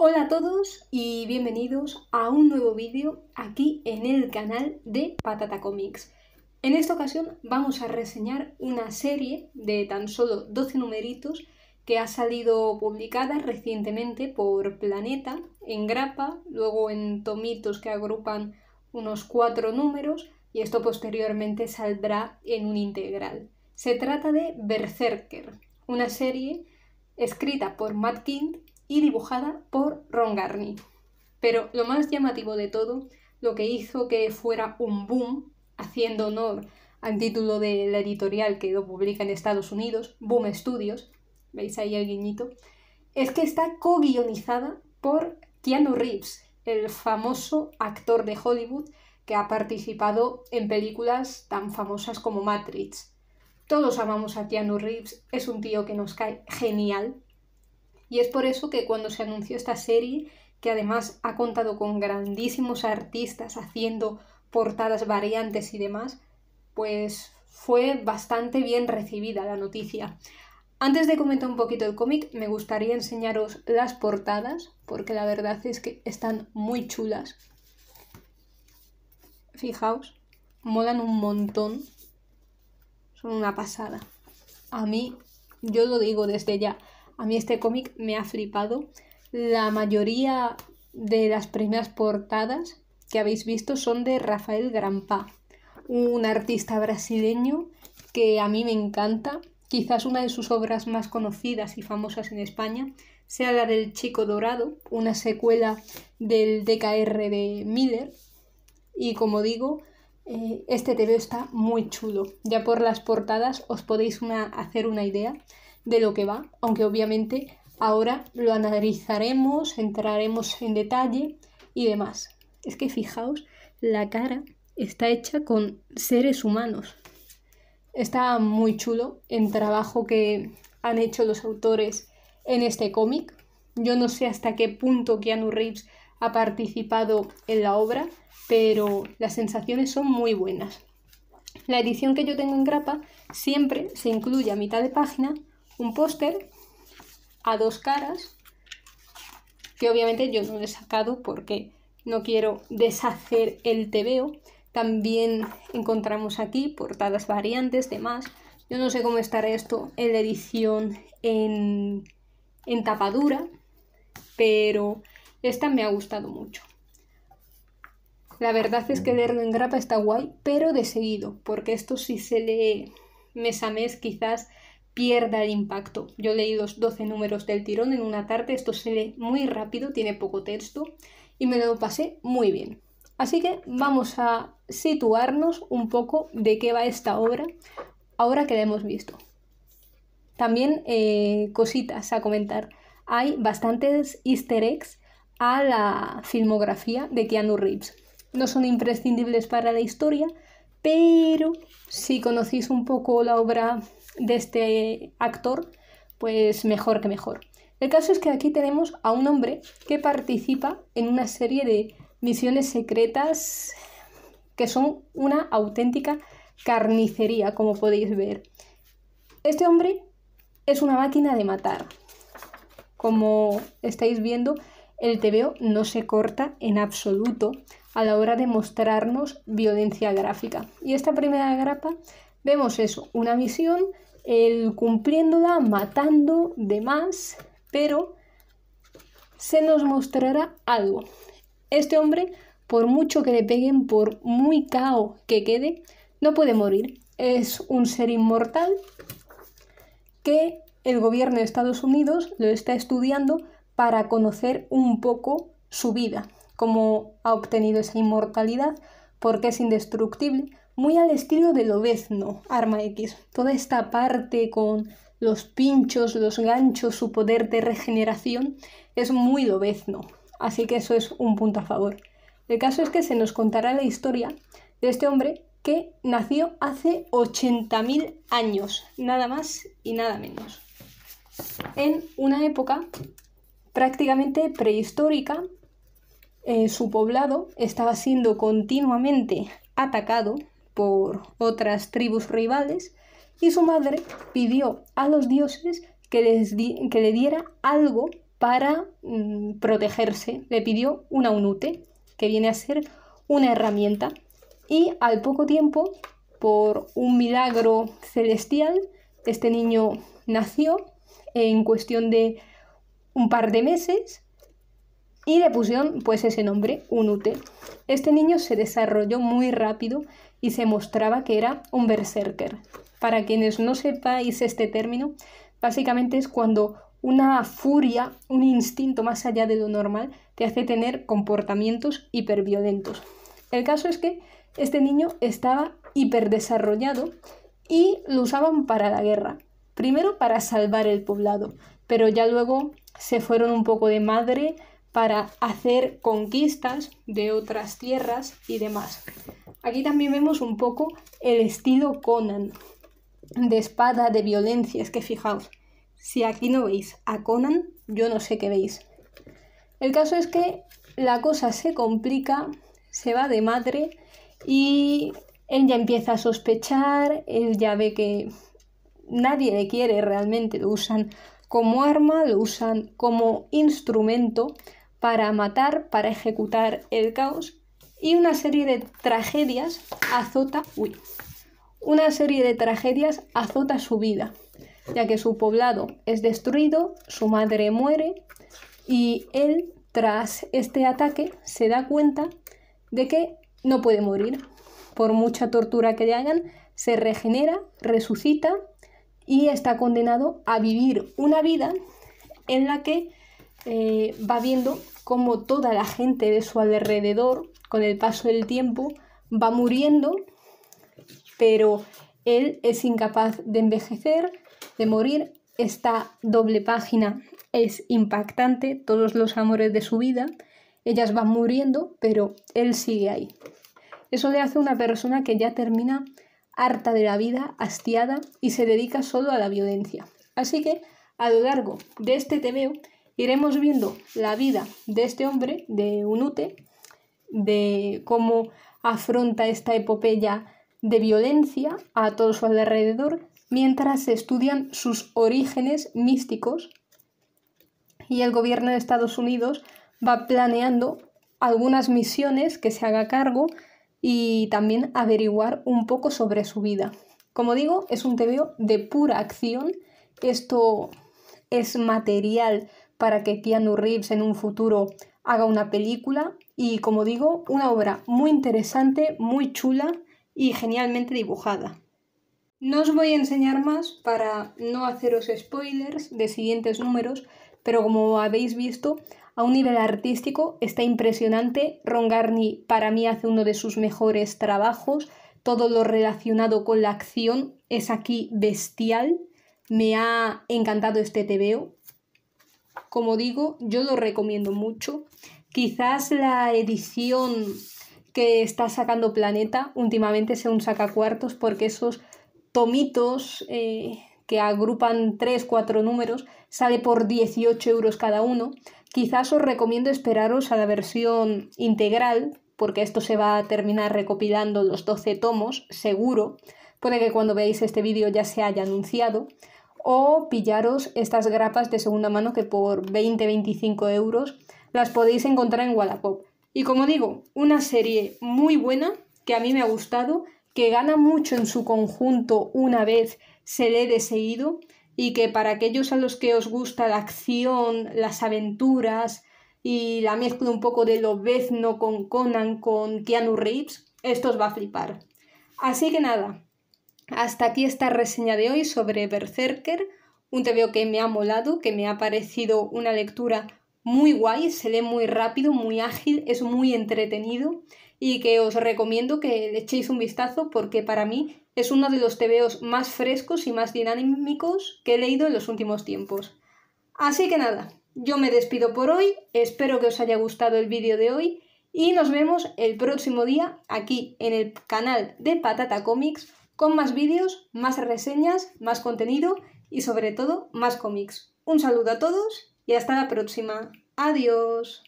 Hola a todos y bienvenidos a un nuevo vídeo aquí en el canal de Patata Comics. En esta ocasión vamos a reseñar una serie de tan solo 12 numeritos que ha salido publicada recientemente por Planeta en grapa, luego en tomitos que agrupan unos cuatro números y esto posteriormente saldrá en un integral. Se trata de Berserker, una serie escrita por Matt Kint y dibujada por Ron Garney. Pero lo más llamativo de todo, lo que hizo que fuera un boom, haciendo honor al título de la editorial que lo publica en Estados Unidos, Boom Studios, veis ahí el guiñito, es que está co-guionizada por Keanu Reeves, el famoso actor de Hollywood que ha participado en películas tan famosas como Matrix. Todos amamos a Keanu Reeves, es un tío que nos cae genial, y es por eso que cuando se anunció esta serie, que además ha contado con grandísimos artistas haciendo portadas variantes y demás, pues fue bastante bien recibida la noticia. Antes de comentar un poquito el cómic, me gustaría enseñaros las portadas, porque la verdad es que están muy chulas. Fijaos, molan un montón. Son una pasada. A mí, yo lo digo desde ya, a mí este cómic me ha flipado. La mayoría de las primeras portadas que habéis visto son de Rafael Grampa, un artista brasileño que a mí me encanta. Quizás una de sus obras más conocidas y famosas en España sea la del Chico Dorado, una secuela del DKR de Miller. Y como digo, eh, este TV está muy chulo. Ya por las portadas os podéis hacer una idea de lo que va, aunque obviamente ahora lo analizaremos, entraremos en detalle y demás. Es que fijaos, la cara está hecha con seres humanos. Está muy chulo el trabajo que han hecho los autores en este cómic. Yo no sé hasta qué punto Keanu Reeves ha participado en la obra, pero las sensaciones son muy buenas. La edición que yo tengo en grapa siempre se incluye a mitad de página un póster a dos caras que obviamente yo no he sacado porque no quiero deshacer el tebeo. También encontramos aquí portadas variantes, demás. Yo no sé cómo estará esto en la edición en, en tapadura, pero esta me ha gustado mucho. La verdad es que leerlo en grapa está guay, pero de seguido, porque esto si se lee mes a mes quizás pierda el impacto. Yo leí los 12 números del tirón en una tarde, esto se lee muy rápido, tiene poco texto y me lo pasé muy bien. Así que vamos a situarnos un poco de qué va esta obra ahora que la hemos visto. También eh, cositas a comentar. Hay bastantes easter eggs a la filmografía de Keanu Reeves. No son imprescindibles para la historia, pero si conocéis un poco la obra de este actor, pues mejor que mejor. El caso es que aquí tenemos a un hombre que participa en una serie de misiones secretas que son una auténtica carnicería, como podéis ver. Este hombre es una máquina de matar. Como estáis viendo, el TVO no se corta en absoluto a la hora de mostrarnos violencia gráfica. Y esta primera grapa vemos eso, una misión el cumpliéndola, matando demás, pero se nos mostrará algo. Este hombre, por mucho que le peguen, por muy cao que quede, no puede morir. Es un ser inmortal que el gobierno de Estados Unidos lo está estudiando para conocer un poco su vida, cómo ha obtenido esa inmortalidad, porque es indestructible, muy al estilo de Lobezno, Arma X. Toda esta parte con los pinchos, los ganchos, su poder de regeneración es muy Lobezno, así que eso es un punto a favor. El caso es que se nos contará la historia de este hombre que nació hace 80.000 años, nada más y nada menos. En una época prácticamente prehistórica, eh, su poblado estaba siendo continuamente atacado por otras tribus rivales, y su madre pidió a los dioses que, les que le diera algo para mm, protegerse. Le pidió una unute, que viene a ser una herramienta, y al poco tiempo, por un milagro celestial, este niño nació en cuestión de un par de meses y le pusieron pues ese nombre, Unute. Este niño se desarrolló muy rápido y se mostraba que era un berserker. Para quienes no sepáis este término, básicamente es cuando una furia, un instinto más allá de lo normal, te hace tener comportamientos hiperviolentos. El caso es que este niño estaba hiperdesarrollado y lo usaban para la guerra. Primero para salvar el poblado, pero ya luego se fueron un poco de madre para hacer conquistas de otras tierras y demás. Aquí también vemos un poco el estilo Conan de espada, de violencia. Es que fijaos, si aquí no veis a Conan, yo no sé qué veis. El caso es que la cosa se complica, se va de madre y él ya empieza a sospechar, él ya ve que nadie le quiere realmente, lo usan como arma, lo usan como instrumento para matar, para ejecutar el caos y una serie de tragedias azota, uy, una serie de tragedias azota su vida, ya que su poblado es destruido, su madre muere y él tras este ataque se da cuenta de que no puede morir. Por mucha tortura que le hagan, se regenera, resucita y está condenado a vivir una vida en la que eh, va viendo cómo toda la gente de su alrededor, con el paso del tiempo, va muriendo, pero él es incapaz de envejecer, de morir. Esta doble página es impactante, todos los amores de su vida, ellas van muriendo, pero él sigue ahí. Eso le hace una persona que ya termina harta de la vida, hastiada y se dedica solo a la violencia. Así que a lo largo de este veo, iremos viendo la vida de este hombre, de Unute, de cómo afronta esta epopeya de violencia a todo su alrededor, mientras se estudian sus orígenes místicos y el gobierno de Estados Unidos va planeando algunas misiones que se haga cargo y también averiguar un poco sobre su vida. Como digo, es un tebeo de pura acción. Esto es material para que Keanu Reeves en un futuro haga una película y, como digo, una obra muy interesante, muy chula y genialmente dibujada. No os voy a enseñar más para no haceros spoilers de siguientes números, pero como habéis visto, a un nivel artístico está impresionante. Ron Garney para mí hace uno de sus mejores trabajos. Todo lo relacionado con la acción es aquí bestial. Me ha encantado este TVO. Como digo, yo lo recomiendo mucho. Quizás la edición que está sacando Planeta últimamente sea un sacacuartos porque esos tomitos eh, que agrupan 3, 4 números sale por 18 euros cada uno. Quizás os recomiendo esperaros a la versión integral porque esto se va a terminar recopilando los 12 tomos, seguro. Puede que cuando veáis este vídeo ya se haya anunciado, o pillaros estas grapas de segunda mano que por 20-25 euros las podéis encontrar en Wallapop. Y como digo, una serie muy buena que a mí me ha gustado, que gana mucho en su conjunto una vez se le de seguido y que para aquellos a los que os gusta la acción, las aventuras y la mezcla un poco de Lobezno con Conan, con Keanu Reeves, esto os va a flipar. Así que nada, hasta aquí esta reseña de hoy sobre Berserker, un tebeo que me ha molado, que me ha parecido una lectura muy guay, se lee muy rápido, muy ágil, es muy entretenido y que os recomiendo que le echéis un vistazo porque para mí es uno de los tebeos más frescos y más dinámicos que he leído en los últimos tiempos. Así que nada, yo me despido por hoy, espero que os haya gustado el vídeo de hoy y nos vemos el próximo día aquí en el canal de Patata Comics con más vídeos, más reseñas, más contenido y sobre todo más cómics. Un saludo a todos y hasta la próxima. Adiós.